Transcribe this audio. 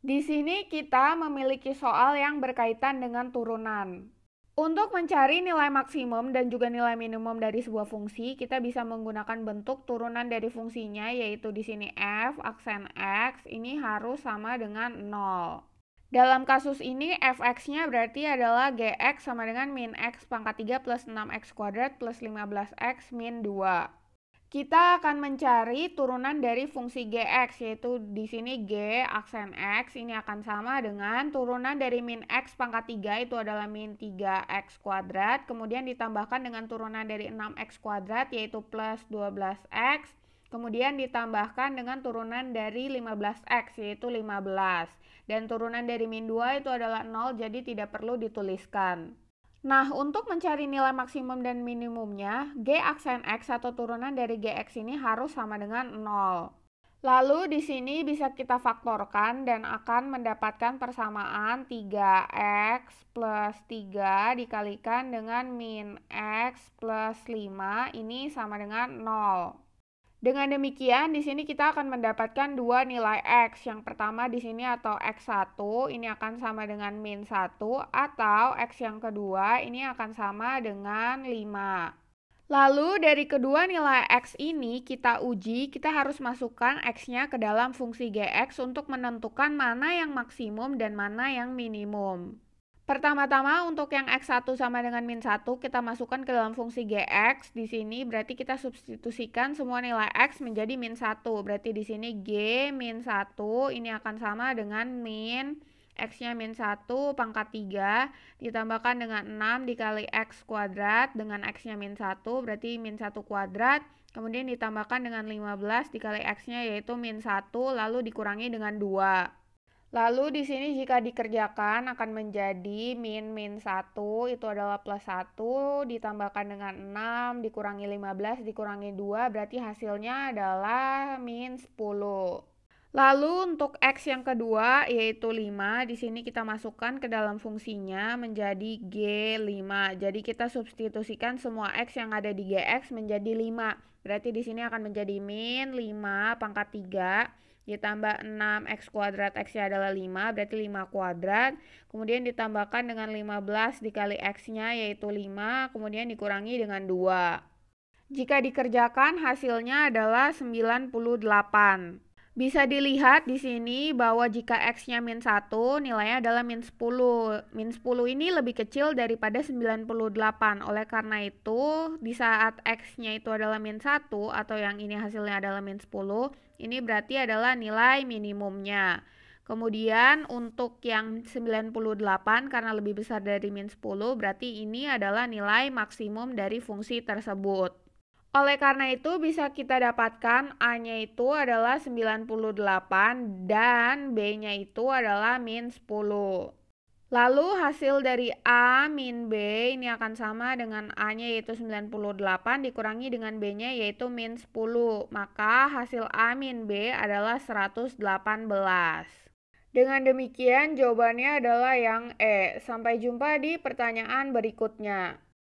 Di sini kita memiliki soal yang berkaitan dengan turunan. Untuk mencari nilai maksimum dan juga nilai minimum dari sebuah fungsi, kita bisa menggunakan bentuk turunan dari fungsinya yaitu di sini f aksen x ini harus sama dengan 0. Dalam kasus ini fx-nya berarti adalah gx sama dengan min x pangkat 3 plus 6x kuadrat plus 15x min 2. Kita akan mencari turunan dari fungsi gx, yaitu di sini g aksen x, ini akan sama dengan turunan dari min x pangkat 3, itu adalah min 3x kuadrat, kemudian ditambahkan dengan turunan dari 6x kuadrat, yaitu plus 12x, kemudian ditambahkan dengan turunan dari 15x, yaitu 15. Dan turunan dari min 2 itu adalah 0, jadi tidak perlu dituliskan. Nah, untuk mencari nilai maksimum dan minimumnya, G aksen X atau turunan dari GX ini harus sama dengan 0. Lalu di sini bisa kita faktorkan dan akan mendapatkan persamaan 3x plus 3 dikalikan dengan min x plus 5 ini sama dengan 0. Dengan demikian, di sini kita akan mendapatkan dua nilai X. Yang pertama di sini atau X1, ini akan sama dengan min 1, atau X yang kedua ini akan sama dengan 5. Lalu dari kedua nilai X ini kita uji, kita harus masukkan X-nya ke dalam fungsi GX untuk menentukan mana yang maksimum dan mana yang minimum. Pertama-tama untuk yang X1 sama dengan min 1 kita masukkan ke dalam fungsi GX. Di sini berarti kita substitusikan semua nilai X menjadi min 1. Berarti di sini G min 1 ini akan sama dengan min X-nya min 1 pangkat 3 ditambahkan dengan 6 dikali X kuadrat dengan X-nya min 1 berarti min 1 kuadrat. Kemudian ditambahkan dengan 15 dikali X-nya yaitu min 1 lalu dikurangi dengan 2. Lalu di sini jika dikerjakan akan menjadi min min 1 itu adalah plus 1 ditambahkan dengan 6 dikurangi 15 dikurangi 2 berarti hasilnya adalah min 10. Lalu untuk X yang kedua yaitu 5 di sini kita masukkan ke dalam fungsinya menjadi G5. Jadi kita substitusikan semua X yang ada di GX menjadi 5. Berarti di sini akan menjadi min 5 pangkat 3 ditambah 6 X kuadrat X nya adalah 5 berarti 5 kuadrat kemudian ditambahkan dengan 15 dikali X nya yaitu 5 kemudian dikurangi dengan 2 jika dikerjakan hasilnya adalah 98 bisa dilihat di sini bahwa jika X-nya min 1, nilainya adalah min 10. Min 10 ini lebih kecil daripada 98. Oleh karena itu, di saat X-nya itu adalah min 1, atau yang ini hasilnya adalah min 10, ini berarti adalah nilai minimumnya. Kemudian untuk yang 98 karena lebih besar dari min 10 berarti ini adalah nilai maksimum dari fungsi tersebut. Oleh karena itu bisa kita dapatkan A-nya itu adalah 98 dan B-nya itu adalah min 10. Lalu hasil dari A min B ini akan sama dengan A-nya yaitu 98 dikurangi dengan B-nya yaitu min 10. Maka hasil A min B adalah 118. Dengan demikian jawabannya adalah yang E. Sampai jumpa di pertanyaan berikutnya.